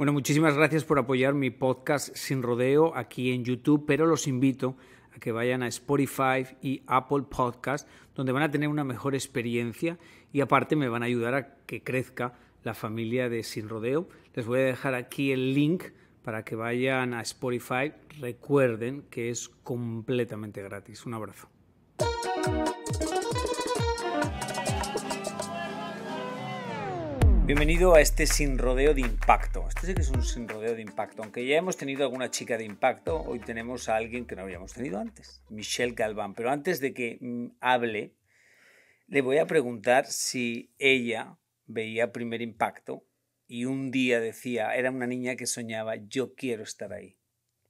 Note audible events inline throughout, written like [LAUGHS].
Bueno, muchísimas gracias por apoyar mi podcast Sin Rodeo aquí en YouTube, pero los invito a que vayan a Spotify y Apple Podcast, donde van a tener una mejor experiencia y aparte me van a ayudar a que crezca la familia de Sin Rodeo. Les voy a dejar aquí el link para que vayan a Spotify. Recuerden que es completamente gratis. Un abrazo. Bienvenido a este sin rodeo de impacto. Este sí que es un sin rodeo de impacto. Aunque ya hemos tenido alguna chica de impacto, hoy tenemos a alguien que no habíamos tenido antes, Michelle Galván. Pero antes de que mm, hable, le voy a preguntar si ella veía primer impacto y un día decía, era una niña que soñaba, yo quiero estar ahí.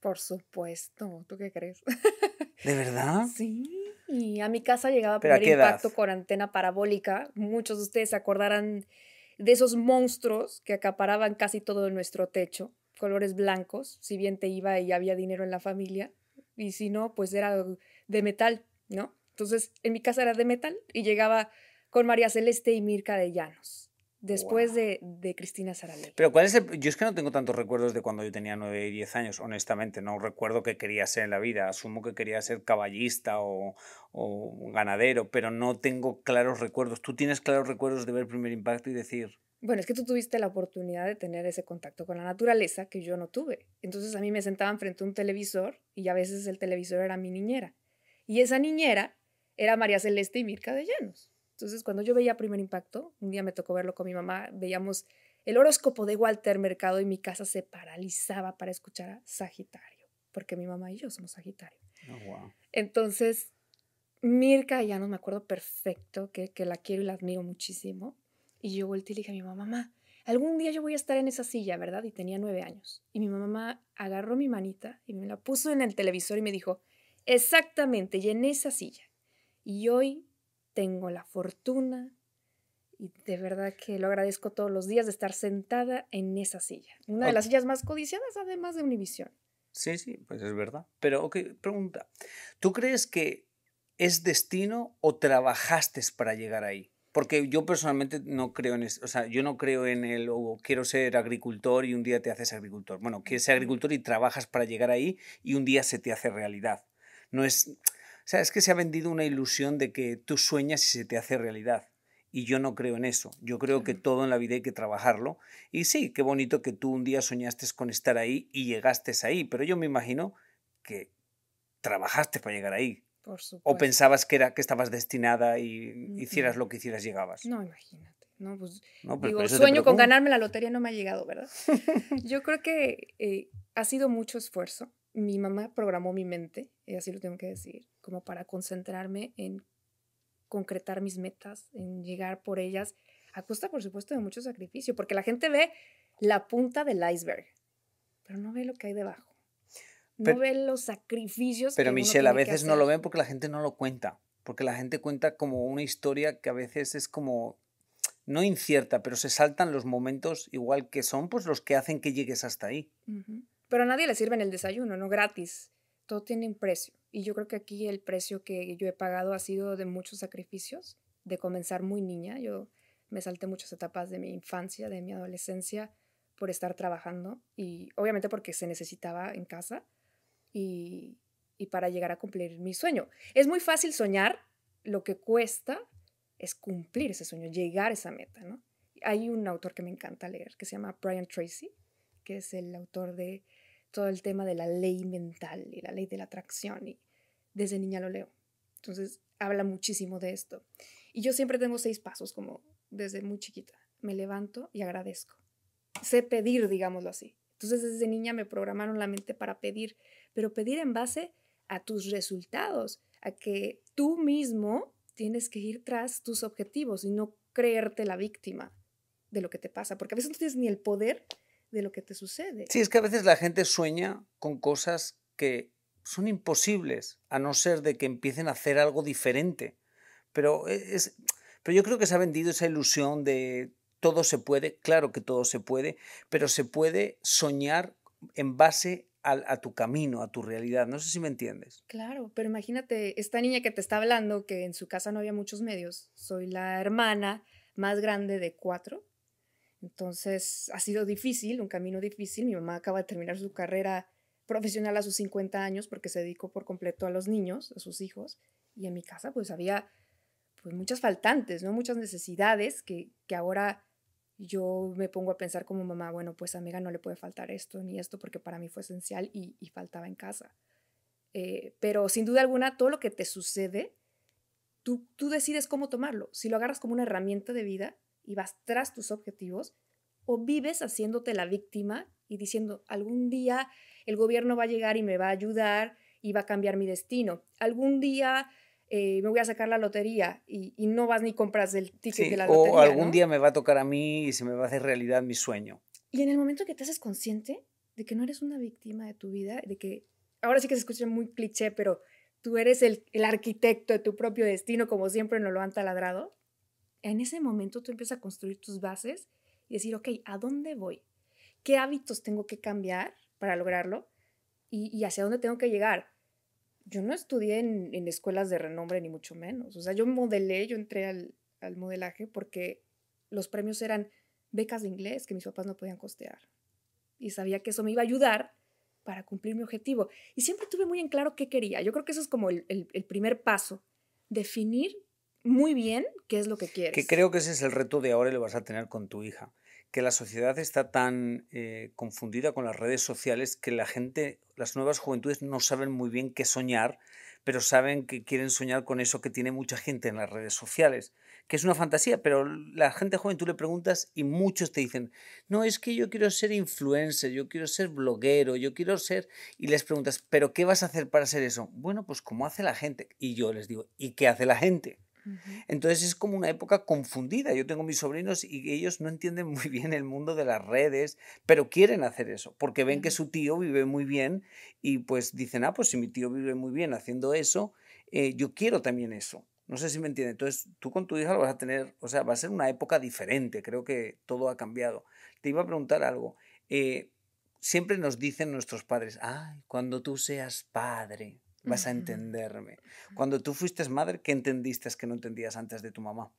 Por supuesto, ¿tú qué crees? [LAUGHS] ¿De verdad? Sí. Y a mi casa llegaba primer impacto con antena parabólica. Muchos de ustedes se acordarán de esos monstruos que acaparaban casi todo nuestro techo, colores blancos, si bien te iba y había dinero en la familia, y si no, pues era de metal, ¿no? Entonces, en mi casa era de metal y llegaba con María Celeste y Mirka de Llanos después de, Cristina Saralegui. Pero cuál es el... Yo es que no tengo tantos recuerdos de cuando yo tenía 9 y 10 años, honestamente. No recuerdo qué quería ser en la vida. Asumo que quería ser caballista o, ganadero, pero no tengo claros recuerdos. ¿Tú tienes claros recuerdos de ver Primer Impacto y decir... Bueno, es que tú tuviste la oportunidad de tener ese contacto con la naturaleza que yo no tuve. Entonces a mí me sentaba frente a un televisor y a veces el televisor era mi niñera. Y esa niñera era María Celeste y Mirka de Llanos. Entonces, cuando yo veía Primer Impacto, un día me tocó verlo con mi mamá, veíamos el horóscopo de Walter Mercado y mi casa se paralizaba para escuchar a Sagitario, porque mi mamá y yo somos Sagitario. Ah, Entonces, Mirka, ya no me acuerdo perfecto, que, la quiero y la admiro muchísimo. Y yo volteé y dije a mi mamá, mamá, algún día yo voy a estar en esa silla, ¿verdad? Y tenía nueve años. Y mi mamá agarró mi manita y me la puso en el televisor y me dijo, exactamente, y en esa silla. Y hoy tengo la fortuna y de verdad que lo agradezco todos los días de estar sentada en esa silla. Una de las sillas más codiciadas además de Univision. Sí, sí, pues es verdad. Pero, ok, pregunta. ¿Tú crees que es destino o trabajaste para llegar ahí? Porque yo personalmente no creo en eso. O sea, yo no creo en el o oh, quiero ser agricultor y un día te haces agricultor. Bueno, quieres ser agricultor y trabajas para llegar ahí y un día se te hace realidad. No es sea, es que se ha vendido una ilusión de que tú sueñas y se te hace realidad. Y yo no creo en eso. Yo creo que todo en la vida hay que trabajarlo. Y sí, qué bonito que tú un día soñaste con estar ahí y llegaste ahí. Pero yo me imagino que trabajaste para llegar ahí. Por o pensabas que, era, que estabas destinada y hicieras lo que hicieras, llegabas. No, imagínate. No, pues, sueño con ganarme la lotería no me ha llegado, ¿verdad? [LAUGHS] yo creo que eh, ha sido mucho esfuerzo. Mi mamá programó mi mente, y así lo tengo que decir como para concentrarme en concretar mis metas, en llegar por ellas, a costa, por supuesto, de mucho sacrificio, porque la gente ve la punta del iceberg, pero no ve lo que hay debajo. No ve los sacrificios. Pero que Michelle, a veces no lo ven porque la gente no lo cuenta, porque la gente cuenta como una historia que a veces es como no incierta, pero se saltan los momentos igual que son pues los que hacen que llegues hasta ahí. Pero a nadie le sirve en el desayuno, no gratis. Todo tiene un precio. Y yo creo que aquí el precio que yo he pagado ha sido de muchos sacrificios, de comenzar muy niña. Yo me salté muchas etapas de mi infancia, de mi adolescencia, por estar trabajando y obviamente porque se necesitaba en casa y, y para llegar a cumplir mi sueño. Es muy fácil soñar, lo que cuesta es cumplir ese sueño, llegar a esa meta, ¿no? Hay un autor que me encanta leer que se llama Brian Tracy, que es el autor de todo el tema de la ley mental y la ley de la atracción y desde niña lo leo. Entonces habla muchísimo de esto. Y yo siempre tengo seis pasos como desde muy chiquita. Me levanto y agradezco. Sé pedir, digámoslo así. Entonces desde niña me programaron la mente para pedir, pero pedir en base a tus resultados, a que tú mismo tienes que ir tras tus objetivos y no creerte la víctima de lo que te pasa, porque a veces no tienes ni el poder de lo que te sucede. Sí, es que a veces la gente sueña con cosas que son imposibles, a no ser de que empiecen a hacer algo diferente. Pero, e, es, pero yo creo que se ha vendido esa ilusión de todo se puede, claro que todo se puede, pero se puede soñar en base a, tu camino, a tu realidad. No sé si me entiendes. Claro, pero imagínate, esta niña que te está hablando, que en su casa no había muchos medios, soy la hermana más grande de cuatro, entonces ha sido difícil, un camino difícil. Mi mamá acaba de terminar su carrera profesional a sus 50 años porque se dedicó por completo a los niños, a sus hijos. Y en mi casa pues había pues, muchas faltantes, ¿no? Muchas necesidades que, ahora yo me pongo a pensar como mamá, bueno, pues a no le puede faltar esto ni esto porque para mí fue esencial y, faltaba en casa. Eh, pero sin duda alguna, todo lo que te sucede, tú, tú decides cómo tomarlo. Si lo agarras como una herramienta de vida, y vas tras tus objetivos, o vives haciéndote la víctima y diciendo, algún día el gobierno va a llegar y me va a ayudar y va a cambiar mi destino, algún día eh, me voy a sacar la lotería y, no vas ni compras el ticket de la lotería. O algún día me va a tocar a mí y se me va a hacer realidad mi sueño. Y en el momento que te haces consciente de que no eres una víctima de tu vida, de que ahora sí que se escucha muy cliché, pero tú eres el, el arquitecto de tu propio destino, como siempre nos lo han taladrado, en ese momento tú empiezas a construir tus bases y decir, ok, ¿a dónde voy? ¿Qué hábitos tengo que cambiar para lograrlo? ¿Y, hacia dónde tengo que llegar? Yo no estudié en, escuelas de renombre, ni mucho menos. O sea, yo modelé, yo entré al, modelaje porque los premios eran becas de inglés que mis papás no podían costear. Y sabía que eso me iba a ayudar para cumplir mi objetivo. Y siempre tuve muy en claro qué quería. Yo creo que eso es como el primer paso, definir muy bien qué es lo que quieres. Que creo que ese es el reto de ahora y lo vas a tener con tu hija. Que la sociedad está tan eh, confundida con las redes sociales que la gente, las nuevas juventudes no saben muy bien qué soñar, pero saben que quieren soñar con eso que tiene mucha gente en las redes sociales, que es una fantasía, pero la gente joven tú le preguntas y muchos te dicen, no, es que yo quiero ser influencer, yo quiero ser bloguero, yo quiero ser... Y les preguntas, ¿pero qué vas a hacer para ser eso? Bueno, pues como hace la gente. Y yo les digo, ¿y qué hace la gente? Entonces es como una época confundida. Yo tengo mis sobrinos y ellos no entienden [LAUGHS] muy bien el mundo de las redes, pero quieren hacer eso, porque ven que su tío vive muy bien y pues dicen, ah, pues si mi tío vive muy bien haciendo eso, eh, yo quiero también eso. No sé si me entiende. Entonces, tú con tu hija lo vas a tener, o sea, va a ser una época diferente. Creo que todo ha cambiado. Te iba a preguntar algo. Eh, siempre nos dicen nuestros padres, ay, cuando tú seas padre vas a entenderme. Cuando tú fuiste madre, ¿qué entendiste que no entendías antes de tu mamá?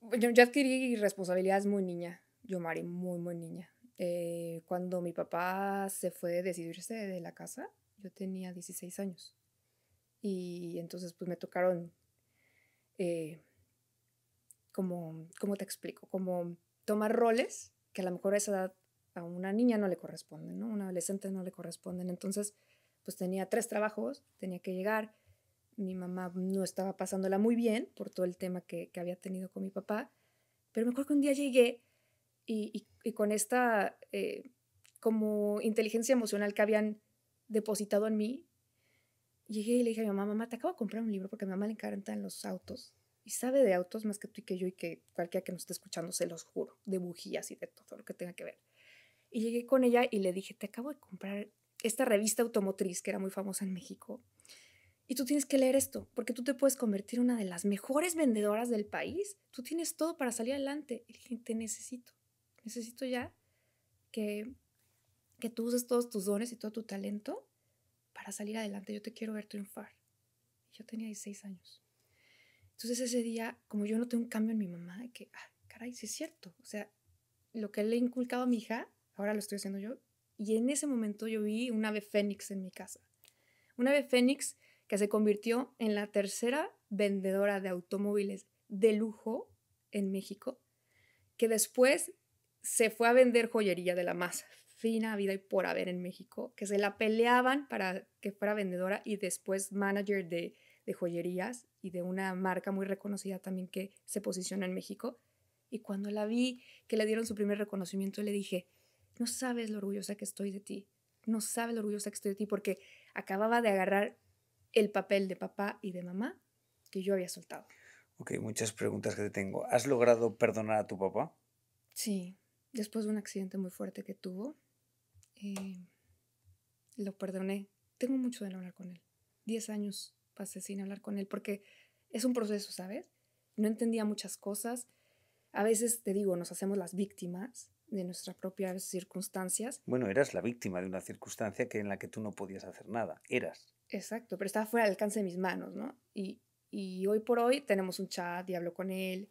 Pues, yo, adquirí responsabilidades muy niña, yo Mari, muy, muy niña. Eh, cuando mi papá se fue de decidirse de la casa, yo tenía 16 años. Y entonces pues me tocaron, eh, como, ¿cómo te explico? Como tomar roles que a lo mejor a esa edad a una niña no le corresponden, ¿no? A un adolescente no le corresponden. Entonces pues tenía tres trabajos, tenía que llegar, mi mamá no estaba pasándola muy bien por todo el tema que, había tenido con mi papá, pero me acuerdo que un día llegué y, y, con esta eh, como inteligencia emocional que habían depositado en mí, llegué y le dije a mi mamá, mamá, te acabo de comprar un libro porque a mi mamá le encantan los autos y sabe de autos más que tú y que yo y que cualquiera que nos esté escuchando, se los juro, de bujías y de todo lo que tenga que ver. Y llegué con ella y le dije, te acabo de comprar esta revista automotriz que era muy famosa en México. Y tú tienes que leer esto, porque tú te puedes convertir en una de las mejores vendedoras del país. Tú tienes todo para salir adelante. Y te necesito. Necesito ya que, que tú uses todos tus dones y todo tu talento para salir adelante. Yo te quiero ver triunfar. Yo tenía 16 años. Entonces ese día, como yo noté un cambio en mi mamá, de que, ah, caray, sí es cierto. O sea, lo que le he inculcado a mi hija, ahora lo estoy haciendo yo, y en ese momento yo vi una ave fénix en mi casa. una ave fénix que se convirtió en la tercera vendedora de automóviles de lujo en México, que después se fue a vender joyería de la más fina vida y por haber en México, que se la peleaban para que fuera vendedora y después manager de, de joyerías y de una marca muy reconocida también que se posiciona en México. Y cuando la vi, que le dieron su primer reconocimiento, le dije, no sabes lo orgullosa que estoy de ti. No sabes lo orgullosa que estoy de ti porque acababa de agarrar el papel de papá y de mamá que yo había soltado. Ok, muchas preguntas que te tengo. ¿Has logrado perdonar a tu papá? Sí, después de un accidente muy fuerte que tuvo, eh, lo perdoné. Tengo mucho de no hablar con él. Diez años pasé sin hablar con él porque es un proceso, ¿sabes? No entendía muchas cosas. A veces, te digo, nos hacemos las víctimas de nuestras propias circunstancias. Bueno, eras la víctima de una circunstancia que en la que tú no podías hacer nada, eras. Exacto, pero estaba fuera del alcance de mis manos, ¿no? Y, hoy por hoy tenemos un chat y hablo con él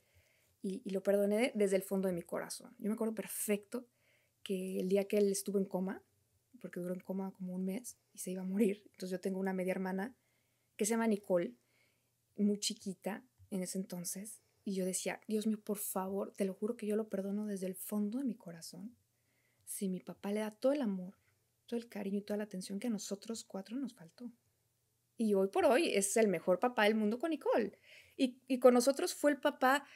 y, y, lo perdoné desde el fondo de mi corazón. Yo me acuerdo perfecto que el día que él estuvo en coma, porque duró en coma como un mes y se iba a morir, entonces yo tengo una media hermana que se llama Nicole, muy chiquita en ese entonces, y yo decía, Dios mío, por favor, te lo juro que yo lo perdono desde el fondo de mi corazón. Si mi papá le da todo el amor, todo el cariño y toda la atención que a nosotros cuatro nos faltó. Y hoy por hoy es el mejor papá del mundo con Nicole. Y, con nosotros fue el papá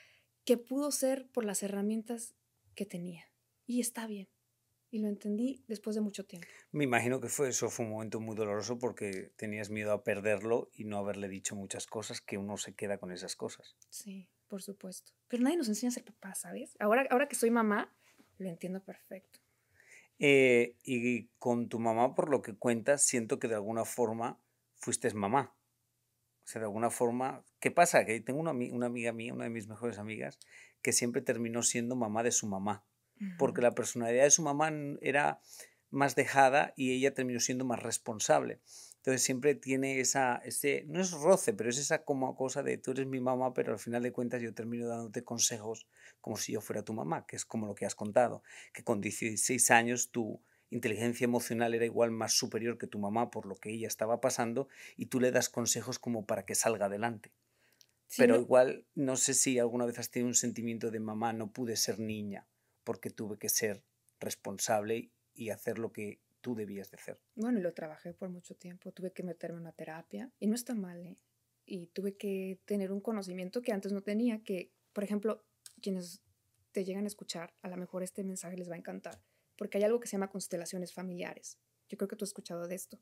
que pudo ser por las herramientas que tenía. Y está bien. Y lo entendí después de mucho tiempo. Me imagino que fue, eso fue un momento muy doloroso porque tenías miedo a perderlo y no haberle dicho muchas cosas, que uno se queda con esas cosas. Sí por supuesto. Pero nadie nos enseña a ser papá ¿sabes? Ahora, ahora que soy mamá, lo entiendo perfecto. Eh, y con tu mamá, por lo que cuentas, siento que de alguna forma fuiste mamá. O sea, de alguna forma, ¿qué pasa? Que tengo una, una amiga mía, una de mis mejores amigas, que siempre terminó siendo mamá de su mamá, porque la personalidad de su mamá era más dejada y ella terminó siendo más responsable. Entonces siempre tiene esa, ese, no es roce, pero es esa como cosa de tú eres mi mamá, pero al final de cuentas yo termino dándote consejos como si yo fuera tu mamá, que es como lo que has contado, que con 16 años tu inteligencia emocional era igual más superior que tu mamá por lo que ella estaba pasando y tú le das consejos como para que salga adelante. pero igual, no sé si alguna vez has tenido un sentimiento de mamá, no pude ser niña porque tuve que ser responsable y hacer lo que tú debías de hacer. Bueno, lo trabajé por mucho tiempo, tuve que meterme en una terapia y no está mal, ¿eh? Y tuve que tener un conocimiento que antes no tenía, que, por ejemplo, quienes te llegan a escuchar, a lo mejor este mensaje les va a encantar, porque hay algo que se llama constelaciones familiares. Yo creo que tú has escuchado de esto.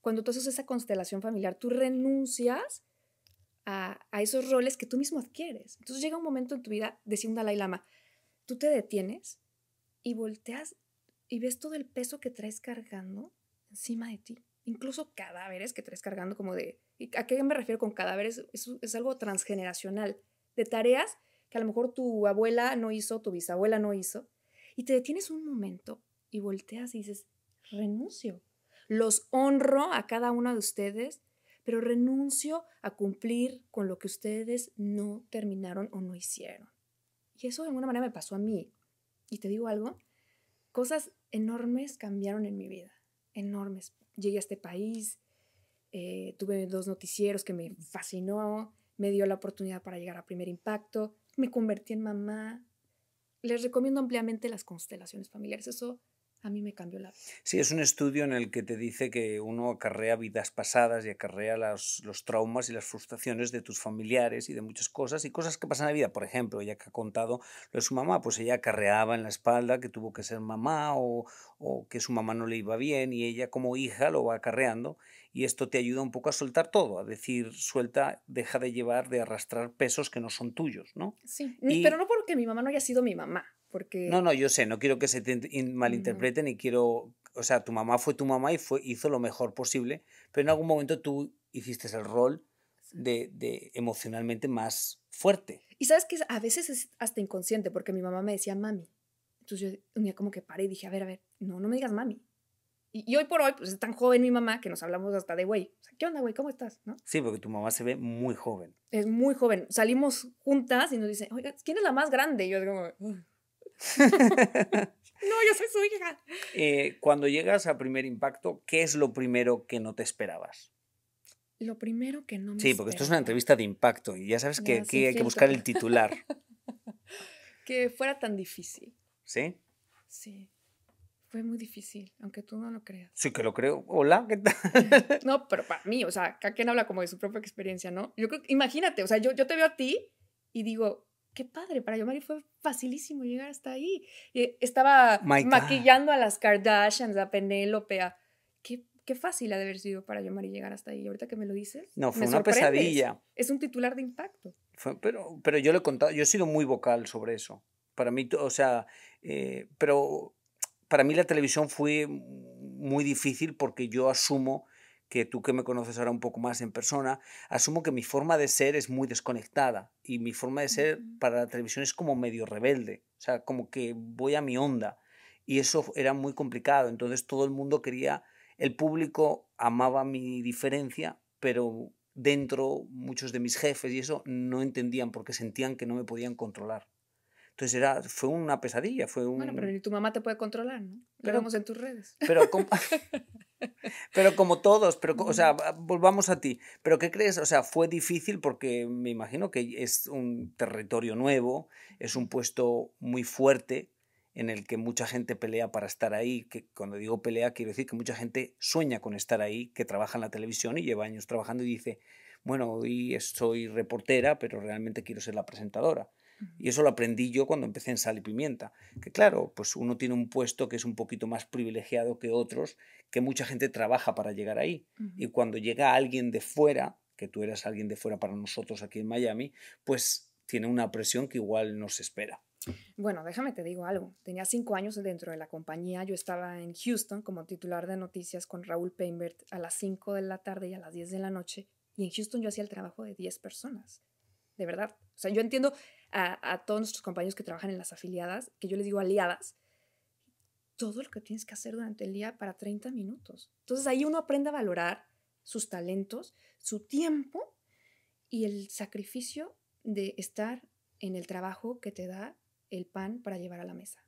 Cuando tú haces esa constelación familiar, tú renuncias a, a esos roles que tú mismo adquieres. Entonces llega un momento en tu vida, decía un Dalai Lama, tú te detienes y volteas y ves todo el peso que traes cargando encima de ti. Incluso cadáveres que traes cargando como de... ¿A qué me refiero con cadáveres? Es, algo transgeneracional, de tareas que a lo mejor tu abuela no hizo, tu bisabuela no hizo, y te detienes un momento y volteas y dices, renuncio. Los honro a cada uno de ustedes, pero renuncio a cumplir con lo que ustedes no terminaron o no hicieron. Y eso de alguna manera me pasó a mí. Y te digo algo, cosas enormes cambiaron en mi vida, enormes. Llegué a este país, eh, tuve dos noticieros que me fascinó, me dio la oportunidad para llegar a primer impacto, me convertí en mamá. Les recomiendo ampliamente las constelaciones familiares, eso a mí me cambió la vida. Sí, es un estudio en el que te dice que uno acarrea vidas pasadas y acarrea los, traumas y las frustraciones de tus familiares y de muchas cosas y cosas que pasan en la vida. Por ejemplo, ella que ha contado lo de su mamá, pues ella acarreaba en la espalda que tuvo que ser mamá o, que su mamá no le iba bien y ella como hija lo va acarreando y esto te ayuda un poco a soltar todo, a decir, suelta, deja de llevar, de arrastrar pesos que no son tuyos, ¿no? Sí, pero no porque mi mamá no haya sido mi mamá, no, no, yo sé, no quiero que se te malinterprete quiero... O sea, tu mamá fue tu mamá y fue, hizo lo mejor posible, pero en algún momento tú hiciste el rol de, emocionalmente más fuerte. Y sabes que a veces es hasta inconsciente, porque mi mamá me decía mami. Entonces yo un como que paré y dije, a ver, a ver, no, no me digas mami. Y, hoy por hoy, pues es tan joven mi mamá que nos hablamos hasta de güey. O sea, ¿qué onda, güey? ¿Cómo estás? ¿No? Sí, porque tu mamá se ve muy joven. Es muy joven. Salimos juntas y nos dicen, oiga, ¿quién es la más grande? Y yo digo [LAUGHS] no, yo soy su hija. Eh, cuando llegas a primer impacto, ¿qué es lo primero que no te esperabas? Lo primero que no me Sí, porque esto es una entrevista de impacto y ya sabes que aquí hay que buscar el titular. [LAUGHS] que fuera tan difícil. ¿Sí? Sí. Fue muy difícil, aunque tú no lo creas. Sí, que lo creo. Hola, ¿qué tal? [LAUGHS] no, pero para mí, o sea, cada quien habla como de su propia experiencia, ¿no? Yo creo, imagínate, o sea, yo, yo te veo a ti y digo, qué padre, para Yomari fue facilísimo llegar hasta ahí. estaba maquillando a las Kardashians, a Penélope, Qué, qué, fácil ha de haber sido para Yomari llegar hasta ahí. Ahorita que me lo dices. No, fue una pesadilla. Es un titular de impacto. pero, pero yo le he contado, yo he sido muy vocal sobre eso. Para mí, o sea, eh, pero para mí la televisión fue muy difícil porque yo asumo que tú que me conoces ahora un poco más en persona, asumo que mi forma de ser es muy desconectada y mi forma de ser para la televisión es como medio rebelde, o sea, como que voy a mi onda. Y eso era muy complicado, entonces todo el mundo quería, el público amaba mi diferencia, pero dentro muchos de mis jefes y eso no entendían porque sentían que no me podían controlar. Entonces era, fue una pesadilla, fue un... Bueno, pero ni tu mamá te puede controlar, ¿no? Lo en tus redes. Pero, [LAUGHS] [LAUGHS] Pero como todos, pero, volvamos a ti. ¿Pero qué crees? O sea, fue difícil porque me imagino que es un territorio nuevo, es un puesto muy fuerte en el que mucha gente pelea para estar ahí, que cuando digo pelea quiero decir que mucha gente sueña con estar ahí, que trabaja en la televisión y lleva años trabajando y dice, bueno, hoy soy reportera, pero realmente quiero ser la presentadora. Y eso lo aprendí yo cuando empecé en Sal y Pimienta. Que claro, pues uno tiene un puesto que es un poquito más privilegiado que otros, que mucha gente trabaja para llegar ahí. Y cuando llega alguien de fuera, que tú eras alguien de fuera para nosotros aquí en Miami, pues tiene una presión que igual no se espera. Bueno, déjame te digo algo. Tenía cinco años dentro de la compañía. Yo estaba en Houston como titular de noticias con Raúl Painbert a las cinco de la tarde y a las diez de la noche. Y en Houston yo hacía el trabajo de diez personas. De verdad. O sea, yo entiendo a, todos nuestros compañeros que trabajan en las afiliadas, que yo les digo aliadas, todo lo que tienes que hacer durante el día para 30 minutos. Entonces ahí uno aprende a valorar sus talentos, su tiempo y el sacrificio de estar en el trabajo que te da el pan para llevar a la mesa.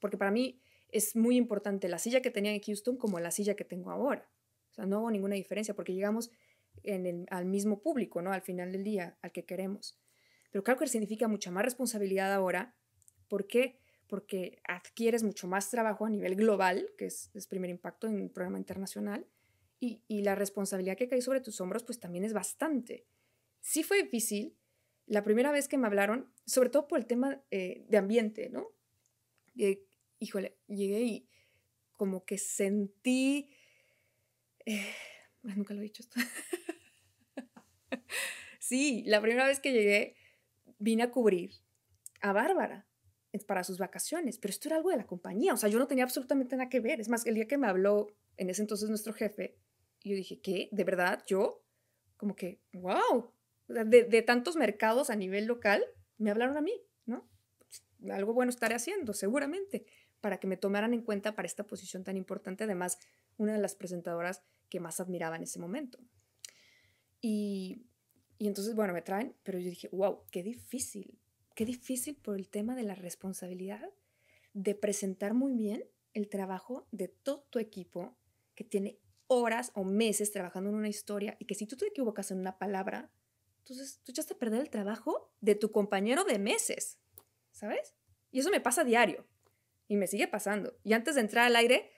Porque para mí es muy importante la silla que tenía en Houston como la silla que tengo ahora. O sea, no hago ninguna diferencia porque llegamos en al mismo público, ¿no? Al final del día, al que queremos. Pero claro que significa mucha más responsabilidad ahora. ¿Por qué? Porque adquieres mucho más trabajo a nivel global, que es, el primer impacto en un programa internacional, y, la responsabilidad que cae sobre tus hombros pues también es bastante. Sí fue difícil la primera vez que me hablaron, sobre todo por el tema eh, de ambiente, ¿no? Eh, híjole, llegué y como que sentí... Eh, nunca lo he dicho esto. [LAUGHS] sí, la primera vez que llegué vine a cubrir a Bárbara para sus vacaciones, pero esto era algo de la compañía, o sea, yo no tenía absolutamente nada que ver. Es más, el día que me habló en ese entonces nuestro jefe, yo dije, ¿qué? ¿De verdad? ¿Yo? Como que, wow, de, de tantos mercados a nivel local, me hablaron a mí, ¿no? Algo bueno estaré haciendo, seguramente, para que me tomaran en cuenta para esta posición tan importante, además, una de las presentadoras que más admiraba en ese momento. Y y entonces, bueno, me traen, pero yo dije, wow, qué difícil, qué difícil por el tema de la responsabilidad de presentar muy bien el trabajo de todo tu equipo que tiene horas o meses trabajando en una historia y que si tú te equivocas en una palabra, entonces tú echaste a perder el trabajo de tu compañero de meses, ¿sabes? Y eso me pasa a diario y me sigue pasando. Y antes de entrar al aire,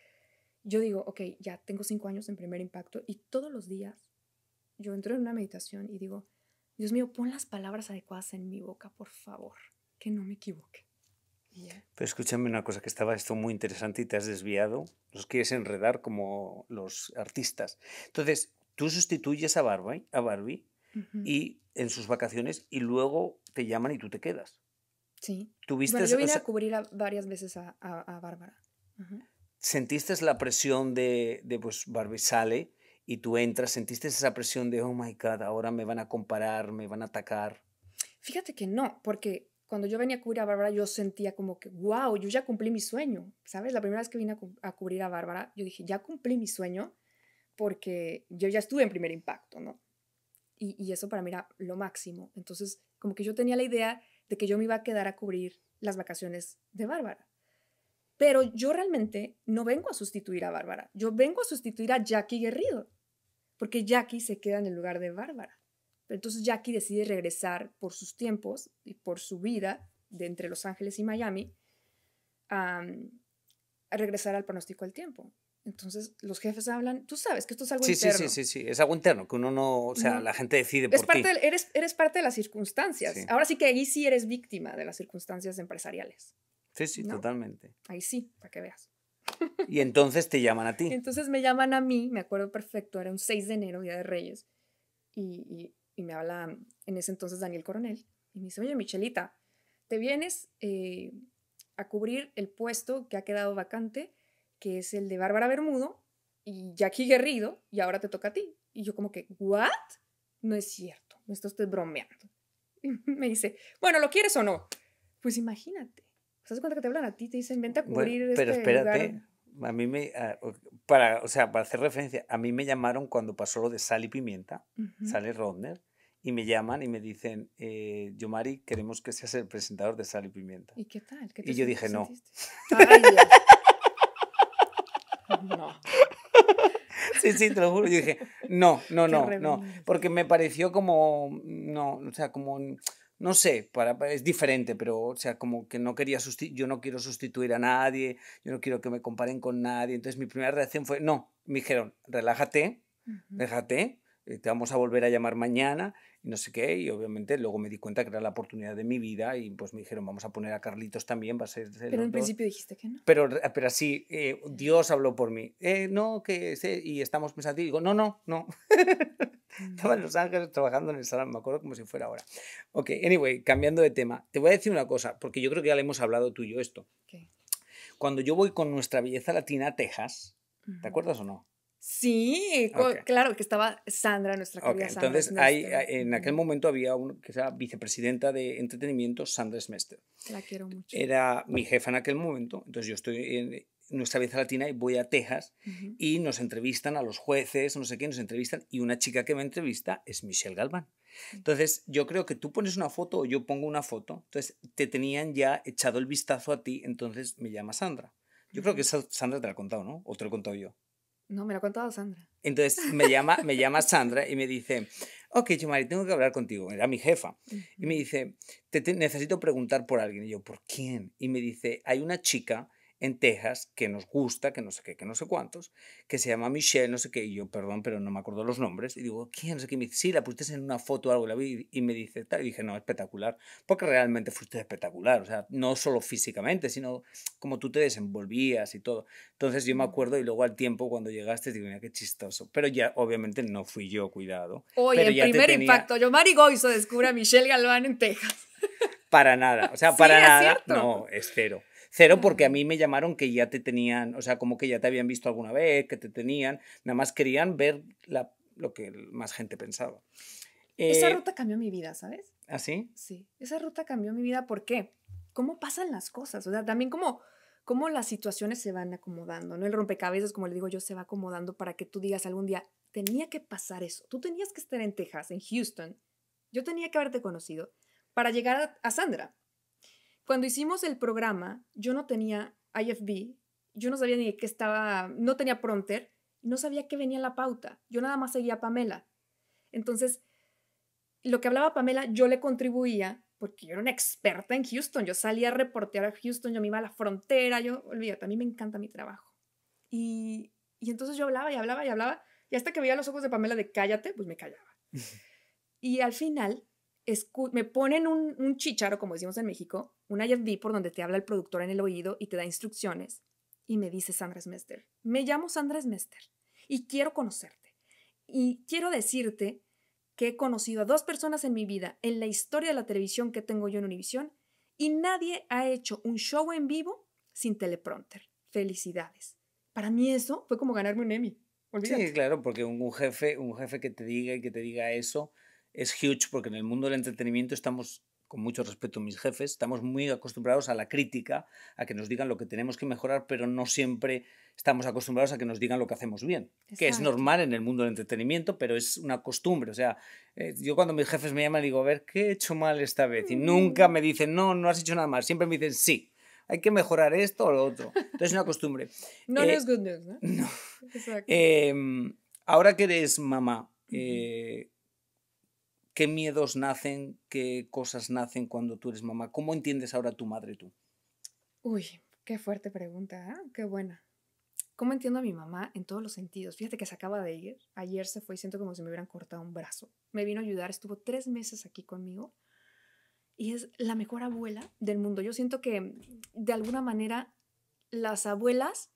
yo digo, ok, ya tengo cinco años en primer impacto y todos los días yo entro en una meditación y digo, Dios mío, pon las palabras adecuadas en mi boca, por favor, que no me equivoque. Pero escúchame una cosa, que estaba esto muy interesante y te has desviado. Los quieres enredar como los artistas. Entonces, tú sustituyes a Barbie, a Barbie y en sus vacaciones y luego te llaman y tú te quedas. Sí. ¿Tuviste, yo vine a cubrir varias veces a, a, Bárbara. ¿Sentiste la presión de, de, pues, Barbie sale, y tú entras, sentiste esa presión de, oh my God, ahora me van a comparar, me van a atacar. Fíjate que no, porque cuando yo venía a cubrir a Bárbara, yo sentía como que, wow, yo ya cumplí mi sueño, ¿sabes? La primera vez que vine a, cubrir a Bárbara, yo dije, ya cumplí mi sueño porque yo ya estuve en primer impacto, ¿no? Y, y eso para mí era lo máximo. Entonces, como que yo tenía la idea de que yo me iba a quedar a cubrir las vacaciones de Bárbara. Pero yo realmente no vengo a sustituir a Bárbara, yo vengo a sustituir a Jackie Guerrido porque Jackie se queda en el lugar de Bárbara. Pero entonces Jackie decide regresar por sus tiempos y por su vida de entre Los Ángeles y Miami a regresar al pronóstico del tiempo. Entonces los jefes hablan, tú sabes que esto es algo interno. Sí, sí, sí, sí, es algo interno, que uno no, o sea, la gente decide por eres, parte de las circunstancias. Ahora sí que ahí sí eres víctima de las circunstancias empresariales. Sí, sí, totalmente. Ahí sí, para que veas. Y entonces te llaman a ti. Entonces me llaman a mí, me acuerdo perfecto, era un 6 de enero, Día de Reyes, y, y, me habla en ese entonces Daniel Coronel, y me dice, oye, Michelita, te vienes eh, a cubrir el puesto que ha quedado vacante, que es el de Bárbara Bermudo y Jackie Guerrido, y ahora te toca a ti. Y yo como que, ¿what? No es cierto, me estás bromeando. [LAUGHS] me dice, bueno, ¿lo quieres o no? Pues imagínate. ¿Sabes das cuenta que te hablan a ti, te dicen, vente a cubrir Pero este espérate, a mí me, ah, para, o sea, para hacer referencia, a mí me llamaron cuando pasó lo de Sal y Pimienta, Sale Rodner, y me llaman y me dicen, eh, Yomari, queremos que seas el presentador de Sal y Pimienta. ¿Y qué tal? y yo dije, no. [LAUGHS] no. Sí, sí, te lo juro. Yo dije, no, no, no, no. Porque me pareció como, no, o sea, como no sé, para, es diferente, pero o sea, como que no quería yo no quiero sustituir a nadie, yo no quiero que me comparen con nadie. Entonces mi primera reacción fue, no, me dijeron, relájate, déjate, eh, te vamos a volver a llamar mañana y no sé qué. Y obviamente luego me di cuenta que era la oportunidad de mi vida y pues me dijeron, vamos a poner a Carlitos también, va a ser... Pero en principio dijiste que no. Pero, pero así, eh, Dios habló por mí. Eh, no, que... sé y estamos pensando, digo, no, no, no. [LAUGHS] Estaba en Los Ángeles trabajando en el salón, me acuerdo como si fuera ahora. Ok, anyway, cambiando de tema, te voy a decir una cosa, porque yo creo que ya le hemos hablado tú y yo esto. ¿Qué? Cuando yo voy con nuestra belleza latina a Texas, ¿te acuerdas o no? Sí, claro que estaba Sandra, nuestra querida okay, Entonces, hay, en aquel momento había una que era vicepresidenta de entretenimiento, Sandra Smester. La quiero mucho. Era mi jefa en aquel momento, entonces yo estoy en, nuestra vez latina y voy a Texas y nos entrevistan a los jueces, no sé quién nos entrevistan y una chica que me entrevista es Michelle Galván. Entonces, yo creo que tú pones una foto o yo pongo una foto, entonces te tenían ya echado el vistazo a ti, entonces me llama Sandra. Yo creo que Sandra te la ha contado, ¿no? ¿O te lo he contado yo? No, me la ha contado Sandra. Entonces me llama, me llama Sandra y me dice, ok, Chumari, tengo que hablar contigo. Era mi jefa. Y me dice, te, necesito preguntar por alguien. Y yo, ¿por quién? Y me dice, hay una chica en Texas que nos gusta, que no sé qué, que no sé cuántos, que se llama Michelle, no sé qué, y yo, perdón, pero no me acuerdo los nombres, y digo, ¿quién? No sé qué, me dice, sí, la pusiste en una foto o algo, la vi, y me dice tal, y dije, no, espectacular, porque realmente fuiste espectacular, o sea, no solo físicamente, sino como tú te desenvolvías y todo. Entonces yo me acuerdo, y luego al tiempo, cuando llegaste, digo, mira, qué chistoso, pero ya, obviamente, no fui yo, cuidado. hoy el primer impacto, yo, Mari Goizo descubre a Michelle Galván en Texas. Para nada, o sea, [LAUGHS] para nada, no, es cero. Cero porque a mí me llamaron que ya te tenían, o sea, como que ya te habían visto alguna vez, que te tenían, nada más querían ver la, lo que más gente pensaba. Esa eh, ruta cambió mi vida, ¿sabes? ¿Ah, sí? Sí. Esa ruta cambió mi vida. ¿Por qué? ¿Cómo pasan las cosas? O sea, también cómo las situaciones se van acomodando, ¿no? El rompecabezas, como le digo yo, se va acomodando para que tú digas algún día, tenía que pasar eso. Tú tenías que estar en Texas, en Houston. Yo tenía que haberte conocido para llegar a, Sandra. Cuando hicimos el programa, yo no tenía IFB, yo no sabía ni qué estaba, no tenía Pronter. no sabía qué venía la pauta. Yo nada más seguía a Pamela. Entonces, lo que hablaba Pamela, yo le contribuía porque yo era una experta en Houston. Yo salía a reportear a Houston, yo me iba a la frontera, yo, olvídate, a mí me encanta mi trabajo. Y, y entonces yo hablaba y hablaba y hablaba, y hasta que veía los ojos de Pamela de cállate, pues me callaba. [LAUGHS] y al final me ponen un, chicharo, como decimos en México, un IFB por donde te habla el productor en el oído y te da instrucciones. Y me dice Sandra Smester, me llamo Sandra Smester y quiero conocerte. Y quiero decirte que he conocido a dos personas en mi vida en la historia de la televisión que tengo yo en Univisión y nadie ha hecho un show en vivo sin teleprompter. Felicidades. Para mí eso fue como ganarme un Emmy. Sí, claro, porque un, jefe, un jefe que te diga y que te diga eso, es huge porque en el mundo del entretenimiento estamos con mucho respeto a mis jefes, estamos muy acostumbrados a la crítica, a que nos digan lo que tenemos que mejorar, pero no siempre estamos acostumbrados a que nos digan lo que hacemos bien, que es normal en el mundo del entretenimiento, pero es una costumbre. O sea, eh, yo cuando mis jefes me llaman digo, a ver, ¿qué he hecho mal esta vez? Y mm. nunca me dicen, no, no has hecho nada mal, siempre me dicen, sí. Hay que mejorar esto o lo otro. Entonces es una costumbre. [LAUGHS] no, eh, es good news, ¿no? [LAUGHS] no. Exacto. Em, ahora que eres mamá, ¿Qué miedos nacen? ¿Qué cosas nacen cuando tú eres mamá? ¿Cómo entiendes ahora a tu madre tú? Uy, qué fuerte pregunta, ¿ah? qué buena. ¿Cómo entiendo a mi mamá en todos los sentidos? Fíjate que se acaba de ir. Ayer se fue y siento como si me hubieran cortado un brazo. Me vino a ayudar, estuvo tres meses aquí conmigo y es la mejor abuela del mundo. Yo siento que de alguna manera las abuelas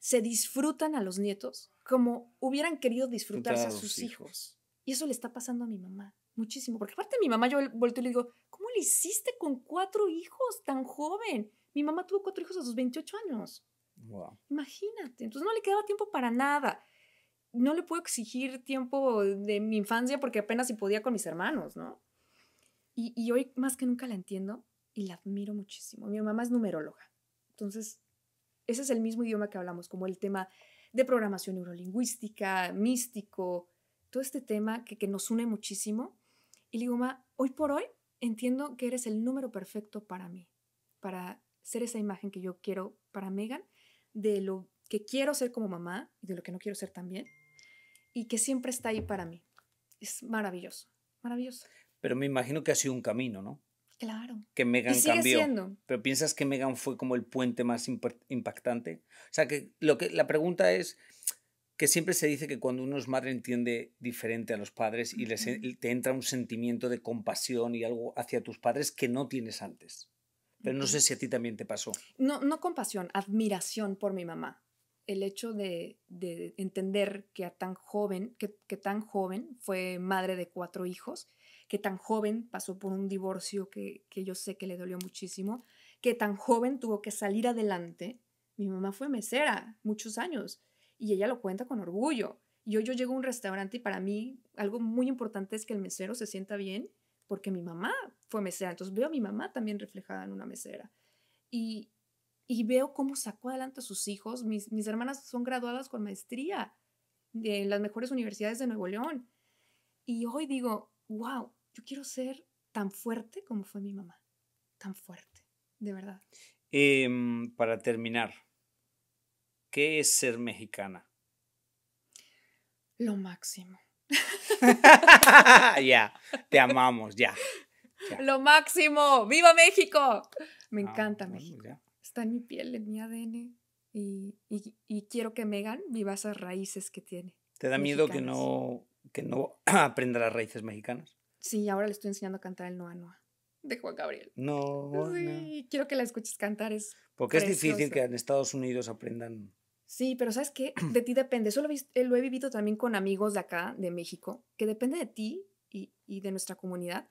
se disfrutan a los nietos como hubieran querido disfrutarse a sus hijos. hijos. Y eso le está pasando a mi mamá muchísimo. Porque aparte mi mamá, yo volteo y le digo, ¿cómo le hiciste con cuatro hijos tan joven? Mi mamá tuvo cuatro hijos a sus 28 años. Wow. Imagínate. Entonces no le quedaba tiempo para nada. No le puedo exigir tiempo de mi infancia porque apenas si podía con mis hermanos, ¿no? Y, y hoy más que nunca la entiendo y la admiro muchísimo. Mi mamá es numeróloga. Entonces, ese es el mismo idioma que hablamos, como el tema de programación neurolingüística, místico, todo este tema que, que nos une muchísimo. Y le digo, ma, hoy por hoy entiendo que eres el número perfecto para mí, para ser esa imagen que yo quiero para Megan, de lo que quiero ser como mamá y de lo que no quiero ser también, y que siempre está ahí para mí. Es maravilloso, maravilloso. Pero me imagino que ha sido un camino, ¿no? Claro. Que Megan cambió. Pero piensas que Megan fue como el puente más impactante. O sea, que, lo que la pregunta es, que siempre se dice que cuando uno es madre entiende diferente a los padres y te entra un sentimiento de compasión y algo hacia tus padres que no tienes antes. Pero no sé si a ti también te pasó. No, compasión, admiración por mi mamá. El hecho de, entender que a tan joven, que, tan joven fue madre de cuatro hijos, que tan joven pasó por un divorcio que yo sé que le dolió muchísimo, que tan joven tuvo que salir adelante. Mi mamá fue mesera muchos años y ella lo cuenta con orgullo. Yo, yo llego a un restaurante y para mí algo muy importante es que el mesero se sienta bien porque mi mamá fue mesera, entonces veo a mi mamá también reflejada en una mesera. Y, veo cómo sacó adelante a sus hijos. Mis, hermanas son graduadas con maestría de las mejores universidades de Nuevo León. Y hoy digo, wow, yo quiero ser tan fuerte como fue mi mamá, tan fuerte, de verdad. Em, para terminar, ¿Qué es ser mexicana? Lo máximo. [LAUGHS] ya, te amamos, ya. Lo máximo, viva México. Me ah, encanta México. Está en mi piel, en mi ADN. Y, quiero que Megan viva esas raíces que tiene. ¿Te da miedo que no, que no [CLEARS THROAT] aprenda las raíces mexicanas? Sí, ahora le estoy enseñando a cantar el Noa Noa de Juan Gabriel. No. quiero que la escuches cantar. Es Porque es difícil que en Estados Unidos aprendan Sí, pero ¿sabes qué? [CLEARS THROAT] De ti depende. Eso eh, lo, he vivido también con amigos de acá, de México, que depende de ti y, y de nuestra comunidad.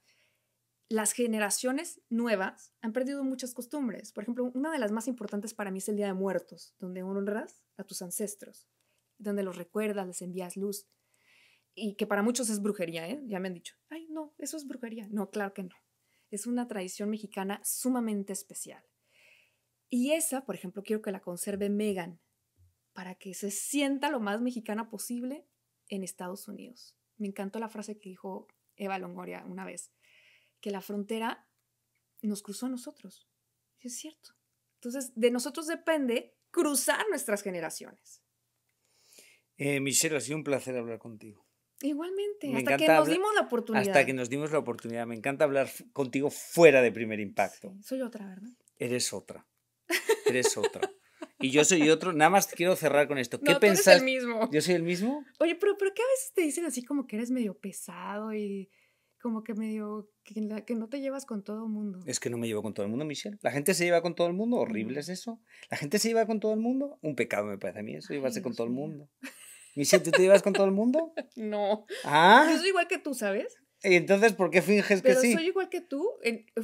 Las generaciones nuevas han perdido muchas costumbres. Por ejemplo, una de las más importantes para mí es el Día de Muertos, donde honras a tus ancestros, donde los recuerdas, les envías luz. Y que para muchos es brujería, ¿eh? Ya me han dicho, ay, no, eso es brujería. No, claro que no. Es una tradición mexicana sumamente especial. Y esa, por ejemplo, quiero que la conserve Megan, para que se sienta lo más mexicana posible en Estados Unidos. Me encantó la frase que dijo Eva Longoria una vez, que la frontera nos cruzó a nosotros. es cierto. Entonces, de nosotros depende cruzar nuestras generaciones. Eh, Michelle, ha sido un placer hablar contigo. Igualmente, hasta que nos dimos la oportunidad. Hasta que nos dimos la oportunidad. Me encanta hablar contigo fuera de primer impacto. soy otra, ¿verdad? Eres otra. Eres otra. [LAUGHS] y yo soy otro. Nada más quiero cerrar con esto. ¿Qué no, pensás? el mismo. ¿Yo soy el mismo? Oye, pero, pero ¿qué a veces te dicen así como que eres medio pesado y como que medio que, no te llevas con todo el mundo. Es que no me llevo con todo el mundo, Michelle. La gente se lleva con todo el mundo, horrible es eso. La gente se lleva con todo el mundo, un pecado me parece a mí eso, llevarse con todo el mundo. Michelle, ¿tú te llevas con todo el mundo? [LAUGHS] No. Ah. Yo soy igual que tú, ¿sabes? ¿Y entonces por qué finges que sí? Pero soy igual que tú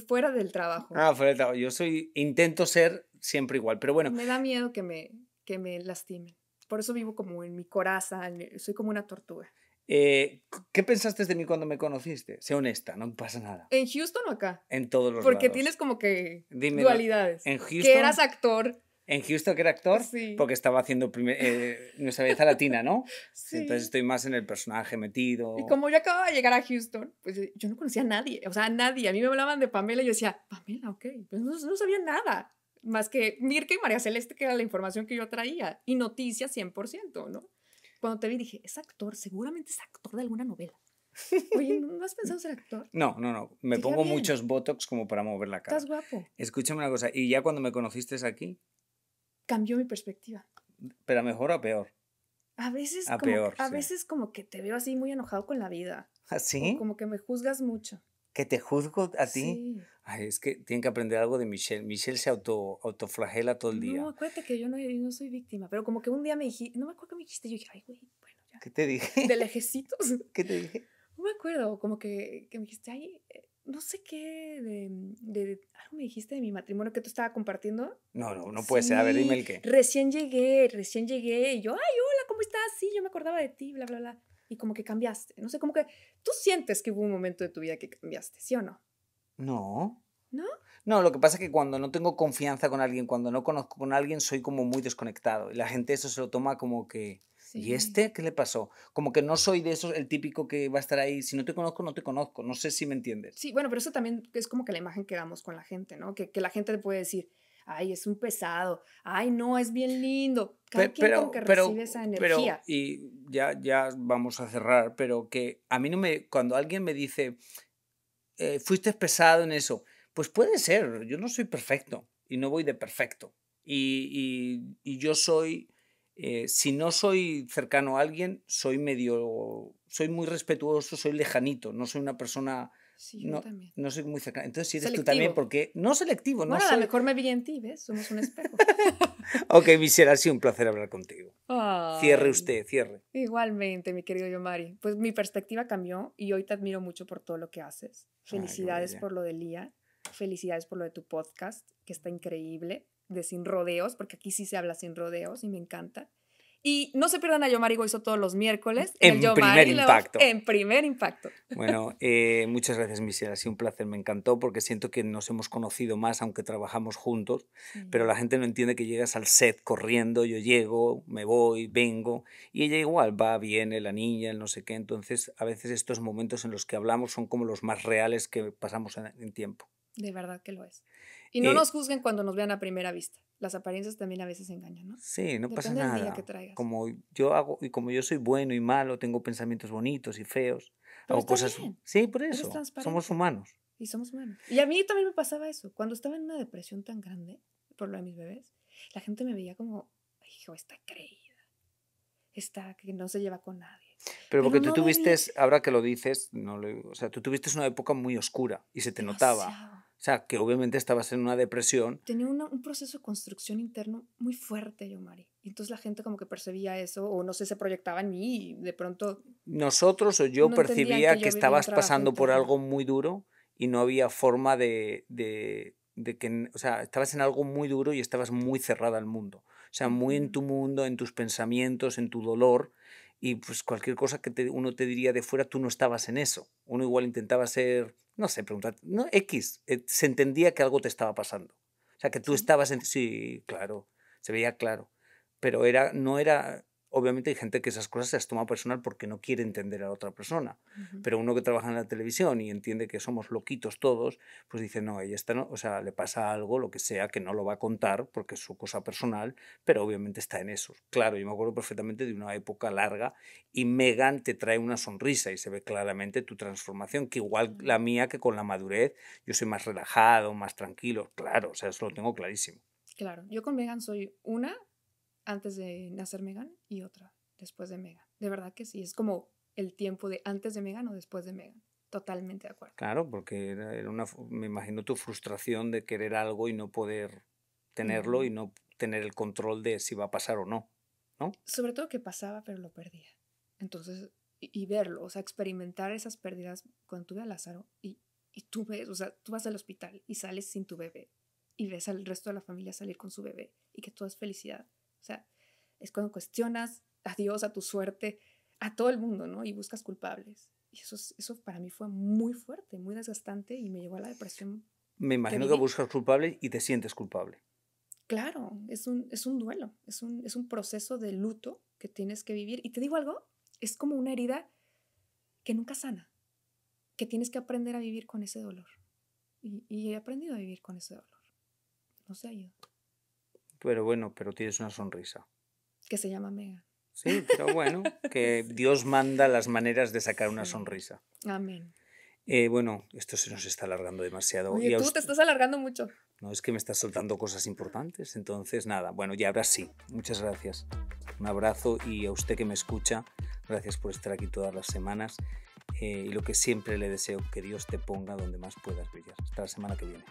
fuera del trabajo. Ah, fuera del trabajo. Yo soy, intento ser siempre igual. Pero bueno. Me da miedo que me, que me lastimen. Por eso vivo como en mi coraza, soy como una tortuga. Eh, ¿Qué pensaste de mí cuando me conociste? Sé honesta, no pasa nada. ¿En Houston o acá? En todos los Porque tienes como que dualidades. En Houston. Que eras actor. En Houston que era actor, sí. porque estaba haciendo primer, eh, nuestra belleza latina, ¿no? Sí. Entonces estoy más en el personaje metido. Y como yo acababa de llegar a Houston, pues eh, yo no conocía a nadie, o sea, a nadie. A mí me hablaban de Pamela y yo decía, Pamela, ok, pues no, no sabía nada más que Mirka y María Celeste, que era la información que yo traía, y noticias 100%, ¿no? Cuando te vi dije, es actor, seguramente es actor de alguna novela. Oye, ¿no has pensado ser actor? No, no, no. Me pongo muchos botox como para mover la cara. Estás guapo. Escúchame una cosa, ¿y ya cuando me conociste aquí? Cambió mi perspectiva. ¿Pero a mejor o a peor? A veces, a como, peor, a veces como que te veo así muy enojado con la vida. ¿Así? ¿Ah, como que me juzgas mucho que te juzgo a ti. Ay, es que tienen que aprender algo de Michelle. Michelle se auto, autoflagela todo el día. No, acuérdate que yo no, no soy víctima, pero como que un día me dijiste, no me acuerdo qué me dijiste, yo dije, ay, güey, bueno, ya. ¿Qué te dije? De [LAUGHS] lejecitos. ¿Qué te dije? No me acuerdo, como que, me dijiste, ay, eh, no sé qué, de, de, algo me dijiste de mi matrimonio que tú estaba compartiendo. No, no, no puede ser. A ver, dime el qué. Recién llegué, recién llegué, y yo, ay, hola, ¿cómo estás? Sí, yo me acordaba de ti, bla, bla, bla y como que cambiaste. No sé, como que tú sientes que hubo un momento de tu vida que cambiaste, ¿sí o no? No. ¿No? No, lo que pasa es que cuando no tengo confianza con alguien, cuando no conozco con alguien, soy como muy desconectado. Y la gente eso se lo toma como que... ¿Y este qué le pasó? Como que no soy de esos, el típico que va a estar ahí, si no te conozco, no te conozco, no sé si me entiendes. Sí, bueno, pero eso también es como que la imagen que damos con la gente, ¿no? Que, que la gente te puede decir, ay, es un pesado, ay, no, es bien lindo. Cada pero, que esa energía. y ya, ya vamos a cerrar, pero que a mí no me, cuando alguien me dice, eh, fuiste pesado en eso, pues puede ser, yo no soy perfecto y no voy de perfecto. Y, yo soy, eh, si no soy cercano a alguien, soy medio, soy muy respetuoso, soy lejanito, no soy una persona no, también. No soy muy cercana. Entonces, si eres tú también, porque no selectivo, no a lo mejor me vi en ti, ¿ves? Somos un espejo. [LAUGHS] ok, Michelle, ha sido un placer hablar contigo. cierre usted, cierre. Igualmente, mi querido Yomari. Pues mi perspectiva cambió y hoy te admiro mucho por todo lo que haces. Felicidades por lo de Lía Felicidades por lo de tu podcast, que está increíble, de Sin Rodeos, porque aquí sí se habla sin rodeos y me encanta. Y no se pierdan a y hizo todos los miércoles. En, primer impacto. En primer impacto. Bueno, [LAUGHS] eh, muchas gracias, Michelle. Ha sido un placer, me encantó porque siento que nos hemos conocido más, aunque trabajamos juntos, pero la gente no entiende que llegas al set corriendo, yo llego, me voy, vengo, y ella igual va, viene, la niña, el no sé qué. Entonces, a veces estos momentos en los que hablamos son como los más reales que pasamos en tiempo. De verdad que lo es. Y no eh, nos juzguen cuando nos vean a primera vista. Las apariencias también a veces engañan, ¿no? Sí, no pasa nada. Como yo hago y como yo soy bueno y malo, tengo pensamientos bonitos y feos, o cosas. Sí, por eso. Somos humanos. Y somos humanos. Y a mí también me pasaba eso. Cuando estaba en una depresión tan grande por lo de mis bebés, la gente me veía como, hijo, está creída. Está que no se lleva con nadie. Pero porque tú tuviste, ahora que lo dices, no o sea, tú tuviste una época muy oscura y se te notaba. O sea, que obviamente estabas en una depresión. Tenía un proceso de construcción interno muy fuerte, yo, Mari. Y entonces la gente como que percibía eso, o no sé, se proyectaba en mí de pronto... Nosotros o yo percibía que, estabas pasando por algo muy duro y no había forma de, que... O sea, estabas en algo muy duro y estabas muy cerrada al mundo. O sea, muy en tu mundo, en tus pensamientos, en tu dolor y pues cualquier cosa que uno te diría de fuera, tú no estabas en eso. Uno igual intentaba ser no sé, pregunta no, X, eh, se entendía que algo te estaba pasando. O sea, que tú estabas en... Sí, claro, se veía claro, pero era, no era obviamente hay gente que esas cosas se las toma personal porque no quiere entender a la otra persona. Pero uno que trabaja en la televisión y entiende que somos loquitos todos, pues dice, no, ella está, no, o sea, le pasa algo, lo que sea, que no lo va a contar porque es su cosa personal, pero obviamente está en eso. Claro, yo me acuerdo perfectamente de una época larga y Megan te trae una sonrisa y se ve claramente tu transformación, que igual la mía que con la madurez, yo soy más relajado, más tranquilo, claro, o sea, eso lo tengo clarísimo. Claro, yo con Megan soy una antes de nacer Megan y otra después de Megan. De verdad que sí, es como el tiempo de antes de Megan o después de Megan. Totalmente de acuerdo. Claro, porque era, una, me imagino tu frustración de querer algo y no poder tenerlo y no tener el control de si va a pasar o no, ¿no? Sobre todo que pasaba, pero lo perdía. Entonces, y, verlo, o sea, experimentar esas pérdidas cuando tuve a Lázaro y, y tú ves, o sea, tú vas al hospital y sales sin tu bebé y ves al resto de la familia salir con su bebé y que todo es felicidad o sea, es cuando cuestionas a Dios, a tu suerte, a todo el mundo, ¿no? Y buscas culpables. Y eso, eso para mí fue muy fuerte, muy desgastante y me llevó a la depresión. Me imagino que, buscas culpables y te sientes culpable. Claro, es un, es un duelo, es un, es un proceso de luto que tienes que vivir. Y te digo algo, es como una herida que nunca sana, que tienes que aprender a vivir con ese dolor. Y, y he aprendido a vivir con ese dolor. No se ha ido pero bueno, pero tienes una sonrisa. Que se llama Mega. Sí, pero bueno, [LAUGHS] que Dios manda las maneras de sacar una sonrisa. Amén. Eh, bueno, esto se nos está alargando demasiado. y tú te estás alargando mucho. No, es que me estás soltando cosas importantes. Entonces, nada, bueno, ya ahora sí. Muchas gracias. Un abrazo y a usted que me escucha, gracias por estar aquí todas las semanas. Eh, y lo que siempre le deseo, que Dios te ponga donde más puedas brillar. Hasta la semana que viene.